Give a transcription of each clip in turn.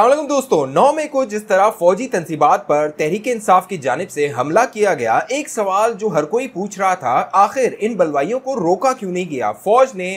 अल्लाह दोस्तों नौ मई को जिस तरह फौजी तनसीबात पर तहरीक इंसाफ की जानब से हमला किया गया एक सवाल जो हर कोई पूछ रहा था आखिर इन बलवाइयों को रोका क्यों नहीं गया फौज ने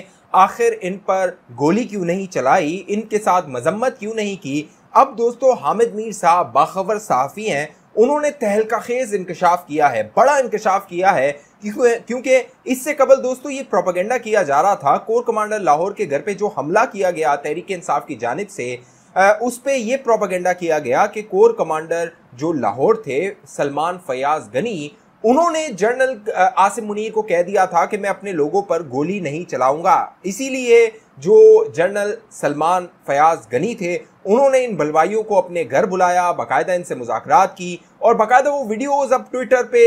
आखिर इन पर गोली क्यों नहीं चलाई इनके साथ मजम्मत क्यों नहीं की अब दोस्तों हामिद मीर साहब बाखबर सहाफ़ी हैं उन्होंने तहलका खेज इंकशाफ किया है बड़ा इंकशाफ किया है क्योंकि इससे कबल दोस्तों ये प्रोपागेंडा किया जा रहा था कोर कमांडर लाहौर के घर पे जो हमला किया गया तहरीक इंसाफ की जानब से उस पर यह प्रोपागेंडा किया गया कि कोर कमांडर जो लाहौर थे सलमान फयाज गनी उन्होंने जनरल आसिम मुनीर को कह दिया था कि मैं अपने लोगों पर गोली नहीं चलाऊंगा इसीलिए जो जनरल सलमान फयाज गनी थे उन्होंने इन बलवाइयों को अपने घर बुलाया बाकायदा इनसे मुजाकरात की और बाकायदा वो वीडियोस अब ट्विटर पे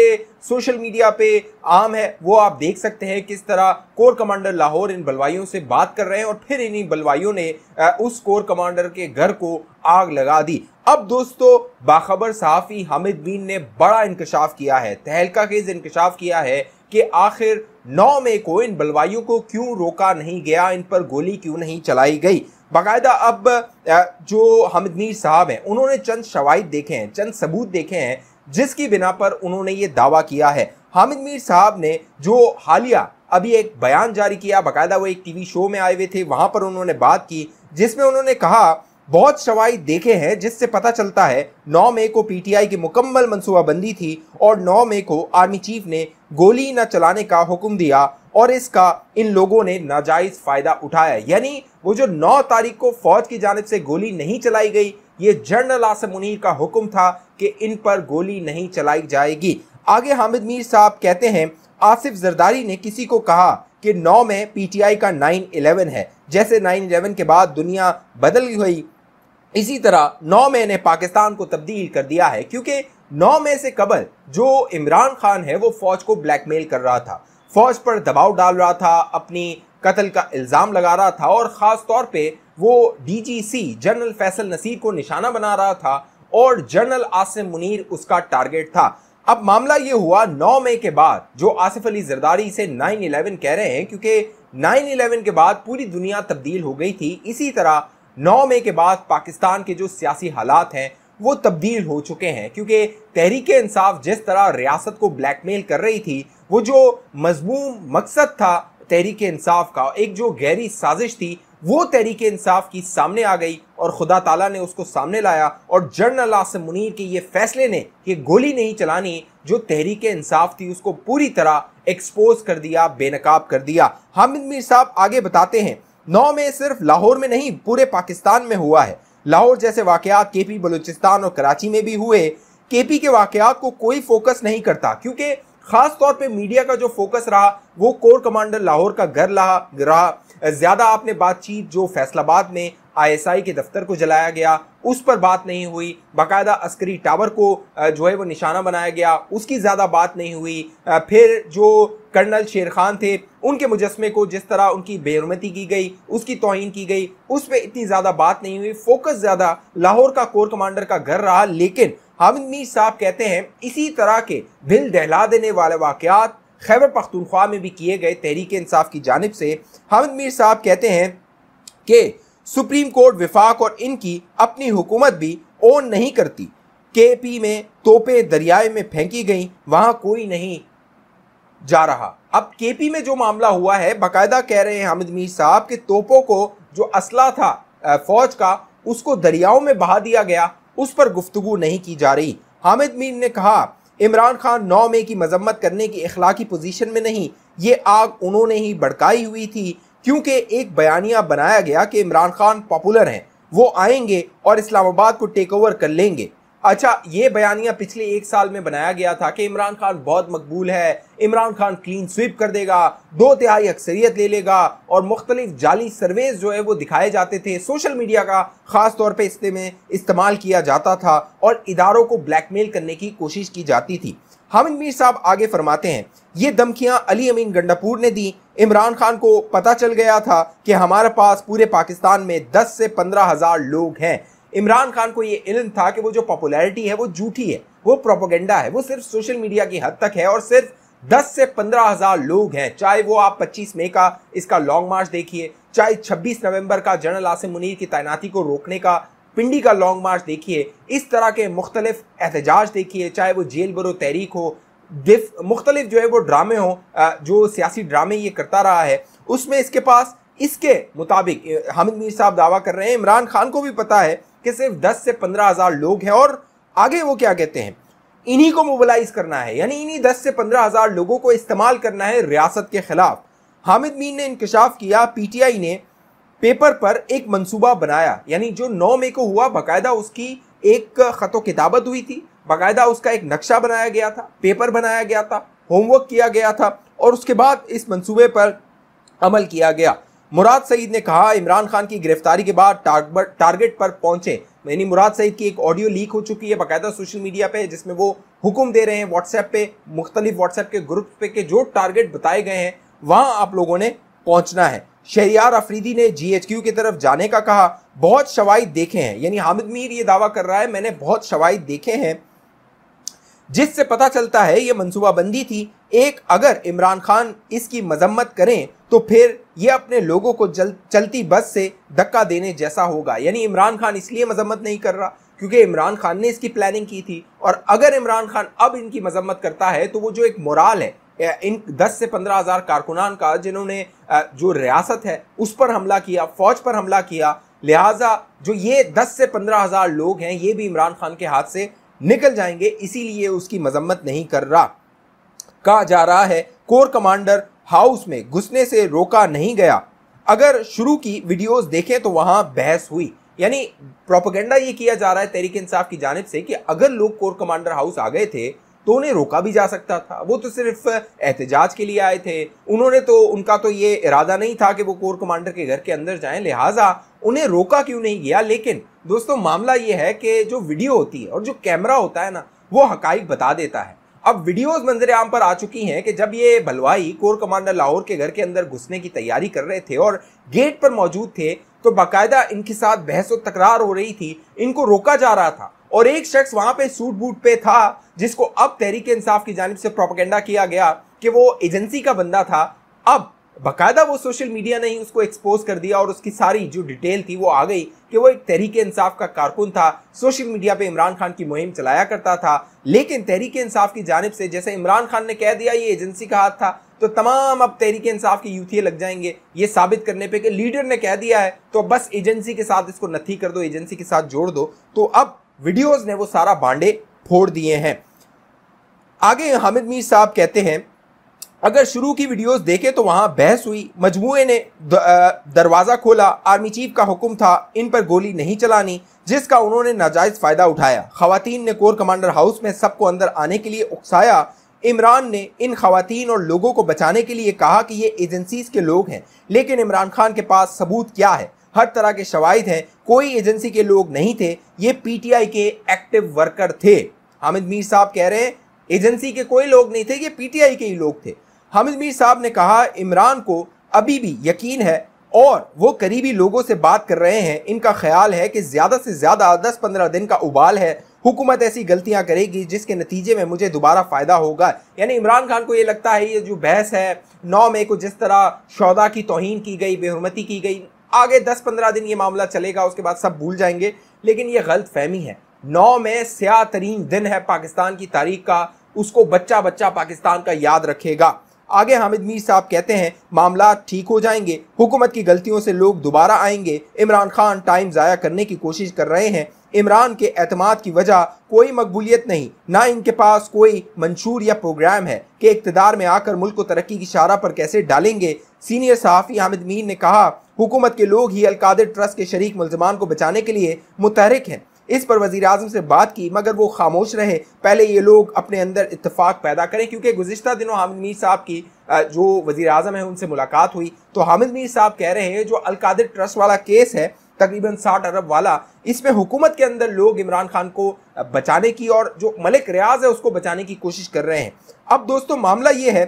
सोशल मीडिया पे आम है वो आप देख सकते हैं किस तरह कोर कमांडर लाहौर इन बलवाइयों से बात कर रहे हैं और फिर इन्हीं बलवाइयों ने उस कोर कमांडर के घर को आग लगा दी अब दोस्तों बाखबर सहाफ़ी हामिद बीन ने बड़ा इंकशाफ किया है तहलका खेज इंकशाफ किया है कि आखिर नौ मई को इन बलवाइयों को क्यों रोका नहीं गया इन पर गोली क्यों नहीं चलाई गई बाकायदा अब जो मीर साहब हैं उन्होंने चंद शवाहिद देखे हैं चंद सबूत देखे हैं जिसकी बिना पर उन्होंने ये दावा किया है हामिद मीर साहब ने जो हालिया अभी एक बयान जारी किया बाकायदा वो एक टीवी शो में आए हुए थे वहाँ पर उन्होंने बात की जिसमें उन्होंने कहा बहुत शवाई देखे हैं जिससे पता चलता है 9 मई को पीटीआई की मुकम्मल मनसूबाबंदी थी और 9 मई को आर्मी चीफ ने गोली न चलाने का हुक्म दिया और इसका इन लोगों ने नाजायज़ फ़ायदा उठाया यानी वो जो 9 तारीख को फौज की जानब से गोली नहीं चलाई गई ये जनरल आसम मुनीर का हुक्म था कि इन पर गोली नहीं चलाई जाएगी आगे हामिद मीर साहब कहते हैं आसिफ जरदारी ने किसी को कहा कि नौ में पीटीआई का इलेवन है जैसे इलेवन के बाद दुनिया बदल गई इसी तरह नौ मई ने पाकिस्तान को तब्दील कर दिया है क्योंकि नौ मई से कबल जो इमरान खान है वो फौज को ब्लैकमेल कर रहा था फौज पर दबाव डाल रहा था अपनी कत्ल का इल्ज़ाम लगा रहा था और ख़ास तौर पे वो डीजीसी जनरल फैसल नसीर को निशाना बना रहा था और जनरल आसिम मुनीर उसका टारगेट था अब मामला ये हुआ 9 मई के बाद जो आसिफ अली जरदारी से 9 इलेवन कह रहे हैं क्योंकि 9 इलेवन के बाद पूरी दुनिया तब्दील हो गई थी इसी तरह नौ मई के बाद पाकिस्तान के जो सियासी हालात हैं वो तब्दील हो चुके हैं क्योंकि तहरीक इंसाफ जिस तरह रियासत को ब्लैकमेल कर रही थी वो जो मजमूम मकसद था तहरीक इंसाफ का एक जो गहरी साजिश थी वो तहरीक इंसाफ की सामने आ गई और खुदा ताला ने उसको सामने लाया और जनरल आसम मुनीर के ये फैसले ने ये गोली नहीं चलानी जो तहरीक इंसाफ थी उसको पूरी तरह एक्सपोज कर दिया बेनकाब कर दिया हामिद मीर साहब आगे बताते हैं नौ में सिर्फ लाहौर में नहीं पूरे पाकिस्तान में हुआ है लाहौर जैसे वाकयात के पी बलूचिस्तान और कराची में भी हुए के पी के वाकयात को कोई फोकस नहीं करता क्योंकि खास तौर पे मीडिया का जो फोकस रहा वो कोर कमांडर लाहौर का घर रहा रहा ज़्यादा आपने बातचीत जो फैसलाबाद में आईएसआई के दफ्तर को जलाया गया उस पर बात नहीं हुई बाकायदा अस्करी टावर को जो है वो निशाना बनाया गया उसकी ज़्यादा बात नहीं हुई फिर जो कर्नल शेर खान थे उनके मुजस्मे को जिस तरह उनकी बेरोमती की गई उसकी तोहन की गई उस पर इतनी ज़्यादा बात नहीं हुई फोकस ज़्यादा लाहौर का कोर कमांडर का घर रहा लेकिन हामिद मीर साहब कहते हैं इसी तरह के दिल दहला देने वाले वाक़ात खैबर पख्तूनख्वा में भी किए गए तहरीक इंसाफ की जानब से हामिद मीर साहब कहते हैं कि सुप्रीम कोर्ट विफाक और इनकी अपनी हुकूमत भी ओन नहीं करती के पी में तोपे दरियाए में फेंकी गई वहां कोई नहीं जा रहा अब के पी में जो मामला हुआ है बाकायदा कह रहे हैं हामिद मीर साहब कि तोपों को जो असला था फौज का उसको दरियाओं में बहा दिया गया उस पर गुफ्तगु नहीं की जा रही हामिद मीर ने कहा इमरान खान नौ मई की मजम्मत करने की इखलाकी पोजीशन में नहीं ये आग उन्होंने ही भड़काई हुई थी क्योंकि एक बयानिया बनाया गया कि इमरान खान पॉपुलर हैं वो आएंगे और इस्लामाबाद को टेक ओवर कर लेंगे अच्छा ये बयानिया पिछले एक साल में बनाया गया था कि इमरान खान बहुत मकबूल है इमरान खान क्लीन स्वीप कर देगा दो तिहाई अक्सरियत ले लेगा और मुख्तलिफ जाली सर्वेज जो है वो दिखाए जाते थे सोशल मीडिया का ख़ास तौर पे इससे में इस्तेमाल किया जाता था और इदारों को ब्लैकमेल करने की कोशिश की जाती थी हामिद मीर साहब आगे फरमाते हैं ये धमकियां अली अमीन गंडापुर ने दी इमरान खान को पता चल गया था कि हमारे पास पूरे पाकिस्तान में 10 से पंद्रह हज़ार लोग हैं इमरान खान को ये इल्म था कि वो जो पॉपुलैरिटी है वो झूठी है वो प्रोपोगेंडा है वो सिर्फ सोशल मीडिया की हद तक है और सिर्फ 10 से पंद्रह हज़ार लोग हैं चाहे वो आप 25 मई का इसका लॉन्ग मार्च देखिए चाहे 26 नवंबर का जनरल आसिम मुनीर की तैनाती को रोकने का पिंडी का लॉन्ग मार्च देखिए इस तरह के मुख्तलिफ एहतजाज देखिए चाहे वो जेल बरो तहरीक हो मुख्तलिफ जो है वो ड्रामे हों जो सियासी ड्रामे ये करता रहा है उसमें इसके पास इसके मुताबिक हामिद मीर साहब दावा कर रहे हैं इमरान खान को भी पता है कि सिर्फ दस से पंद्रह हज़ार लोग हैं और आगे वो क्या कहते हैं इन्हीं को मोबलाइज करना है यानी इन्हीं दस से पंद्रह हज़ार लोगों को इस्तेमाल करना है रियासत के खिलाफ हामिद मीर ने इंकशाफ किया पीटीआई ने पेपर पर एक मंसूबा बनाया यानी जो 9 मई को हुआ बाकायदा उसकी एक ख़तो किताबत हुई थी बाकायदा उसका एक नक्शा बनाया गया था पेपर बनाया गया था होमवर्क किया गया था और उसके बाद इस मंसूबे पर अमल किया गया मुराद सईद ने कहा इमरान खान की गिरफ्तारी के बाद टारगेट पर पहुंचे यानी मुराद सईद की एक ऑडियो लीक हो चुकी है बाकायदा सोशल मीडिया पे जिसमें वो हुक्म दे रहे हैं व्हाट्सएप पे मुख्तलिफ व्हाट्सएप के ग्रुप पे के जो टारगेट बताए गए हैं वहां आप लोगों ने पहुंचना है शहरियार अफरीदी ने जीएचक्यू की तरफ जाने का कहा बहुत शवाहिद देखे हैं यानी हामिद मीर ये दावा कर रहा है मैंने बहुत शवाहिद देखे हैं जिससे पता चलता है ये मनसूबाबंदी थी एक अगर इमरान खान इसकी मजम्मत करें तो फिर ये अपने लोगों को जल चलती बस से धक्का देने जैसा होगा यानी इमरान खान इसलिए मजम्मत नहीं कर रहा क्योंकि इमरान खान ने इसकी प्लानिंग की थी और अगर इमरान खान अब इनकी मजम्मत करता है तो वो जो एक मोराल है इन 10 से पंद्रह हज़ार कारकुनान का जिन्होंने जो रियासत है उस पर हमला किया फौज पर हमला किया लिहाजा जो ये दस से पंद्रह हज़ार लोग हैं ये भी इमरान खान के हाथ से निकल जाएंगे इसीलिए उसकी मजम्मत नहीं कर रहा कहा जा रहा है कोर कमांडर हाउस में घुसने से रोका नहीं गया अगर शुरू की वीडियोस देखें तो वहां बहस हुई यानी प्रोपोगेंडा ये किया जा रहा है तहरीक इंसाफ की जानब से कि अगर लोग कोर कमांडर हाउस आ गए थे तो उन्हें रोका भी जा सकता था वो तो सिर्फ एहतजाज के लिए आए थे उन्होंने तो उनका तो ये इरादा नहीं था कि वो कोर कमांडर के घर के अंदर जाएं लिहाजा उन्हें रोका क्यों नहीं गया लेकिन दोस्तों मामला ये है कि जो वीडियो होती है और जो कैमरा होता है ना वो हकाइक बता देता है अब वीडियोस मंजर आम पर आ चुकी हैं कि जब ये बलवाई कोर कमांडर लाहौर के घर के अंदर घुसने की तैयारी कर रहे थे और गेट पर मौजूद थे तो बाकायदा इनके साथ बहस और तकरार हो रही थी इनको रोका जा रहा था और एक शख्स वहां पे सूट बूट पे था जिसको अब तहरीक इंसाफ की जानब से प्रोपोगेंडा किया गया कि वो एजेंसी का बंदा था अब बाकायदा वो सोशल मीडिया ने ही उसको एक्सपोज कर दिया और उसकी सारी जो डिटेल थी वो आ गई कि वो एक तहरीक इंसाफ का कारकुन था सोशल मीडिया पे इमरान खान की मुहिम चलाया करता था लेकिन तहरीक इंसाफ की जानब से जैसे इमरान खान ने कह दिया ये एजेंसी का हाथ था तो तमाम अब तहरीक इंसाफ की यूथिये लग जाएंगे ये साबित करने पर लीडर ने कह दिया है तो बस एजेंसी के साथ इसको नथी कर दो एजेंसी के साथ जोड़ दो तो अब वीडियोस ने वो सारा बांडे फोड़ दिए हैं आगे हामिद मीर साहब कहते हैं अगर शुरू की वीडियोस देखें तो वहां बहस हुई मजमुए ने दरवाज़ा खोला आर्मी चीफ का हुक्म था इन पर गोली नहीं चलानी जिसका उन्होंने नाजायज़ फ़ायदा उठाया खातन ने कोर कमांडर हाउस में सबको अंदर आने के लिए उकसाया इमरान ने इन खातन और लोगों को बचाने के लिए कहा कि ये एजेंसीज के लोग हैं लेकिन इमरान खान के पास सबूत क्या है हर तरह के शवाहिद हैं कोई एजेंसी के लोग नहीं थे ये पीटीआई के एक्टिव वर्कर थे हामिद मीर साहब कह रहे हैं एजेंसी के कोई लोग नहीं थे ये पीटीआई के ही लोग थे हामिद मीर साहब ने कहा इमरान को अभी भी यकीन है और वो करीबी लोगों से बात कर रहे हैं इनका ख्याल है कि ज़्यादा से ज़्यादा दस पंद्रह दिन का उबाल है हुकूमत ऐसी गलतियां करेगी जिसके नतीजे में मुझे दोबारा फ़ायदा होगा यानी इमरान खान को ये लगता है ये जो बहस है नौ मई को जिस तरह शौदा की तोहन की गई बेहरमती की गई आगे 10-15 दिन ये मामला चलेगा उसके बाद सब भूल जाएंगे लेकिन ये गलत फहमी है नौ में स्या तरीन दिन है पाकिस्तान की तारीख का उसको बच्चा बच्चा पाकिस्तान का याद रखेगा आगे हामिद मीर साहब कहते हैं मामला ठीक हो जाएंगे हुकूमत की गलतियों से लोग दोबारा आएंगे इमरान खान टाइम ज़ाया करने की कोशिश कर रहे हैं इमरान के अहतमाद की वजह कोई मकबूलियत नहीं ना इनके पास कोई मंशूर या प्रोग्राम है कि इकतदार में आकर मुल्क को तरक्की की शारा पर कैसे डालेंगे सीनियर सहाफ़ी हामिद मीर ने कहा हुकूमत के लोग ही अलकादिर ट्रस्ट के शरीक मुलजमान को बचाने के लिए मुतहरक हैं इस पर वज़ी अजम से बात की मगर वो खामोश रहे पहले ये लोग अपने अंदर इतफाक़ पैदा करें क्योंकि गुजशत दिनों हामिद मीर साहब की जो वज़ी अजम है उनसे मुलाकात हुई तो हामिद मीर साहब कह रहे हैं जो अलकादिर ट्रस्ट वाला केस है तकरीबन साठ अरब वाला इसमें हुकूमत के अंदर लोग इमरान खान को बचाने की और जो मलिक रियाज है उसको बचाने की कोशिश कर रहे हैं अब दोस्तों मामला ये है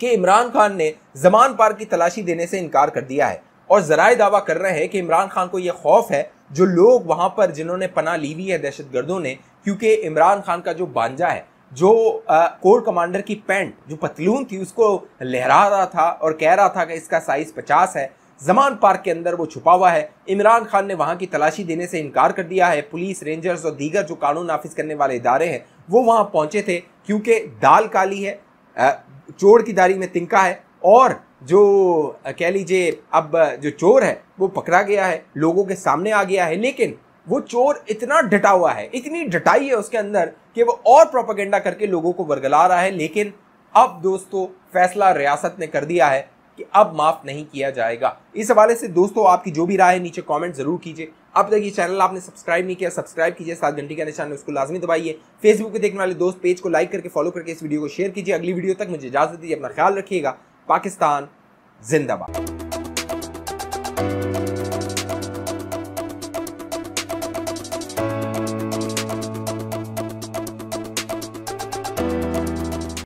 कि इमरान खान ने जमान पार की तलाशी देने से इनकार कर दिया है और ज़रा दावा कर रहे हैं कि इमरान खान को यह खौफ है जो लोग वहाँ पर जिन्होंने पना ली हुई है दहशत गर्दों ने क्योंकि इमरान खान का जो बांजा है जो कोर कमांडर की पैंट जो पतलून थी उसको लहरा रहा था और कह रहा था कि इसका साइज़ पचास है जमान पार्क के अंदर वो छुपा हुआ है इमरान खान ने वहाँ की तलाशी देने से इनकार कर दिया है पुलिस रेंजर्स और दीगर जो कानून नाफिज करने वाले इदारे हैं वो वहाँ पहुँचे थे क्योंकि दाल काली है चोर की दारी में तिनका है और जो कह लीजिए अब जो चोर है वो पकड़ा गया है लोगों के सामने आ गया है लेकिन वो चोर इतना डटा हुआ है इतनी डटाई है उसके अंदर कि वो और प्रोपागेंडा करके लोगों को बरगला रहा है लेकिन अब दोस्तों फैसला रियासत ने कर दिया है कि अब माफ नहीं किया जाएगा इस हवाले से दोस्तों आपकी जो भी राय है नीचे कमेंट जरूर कीजिए अब तक ये चैनल आपने सब्सक्राइब नहीं किया सब्सक्राइब कीजिए सात घंटे का निशान उसको लाजमी दबाइए फेसबुक पे देखने वाले दोस्त पेज को लाइक करके फॉलो करके इस वीडियो को शेयर कीजिए अगली वीडियो तक मुझे इजाजत दीजिए अपना ख्याल रखिएगा पाकिस्तान जिंदाबाद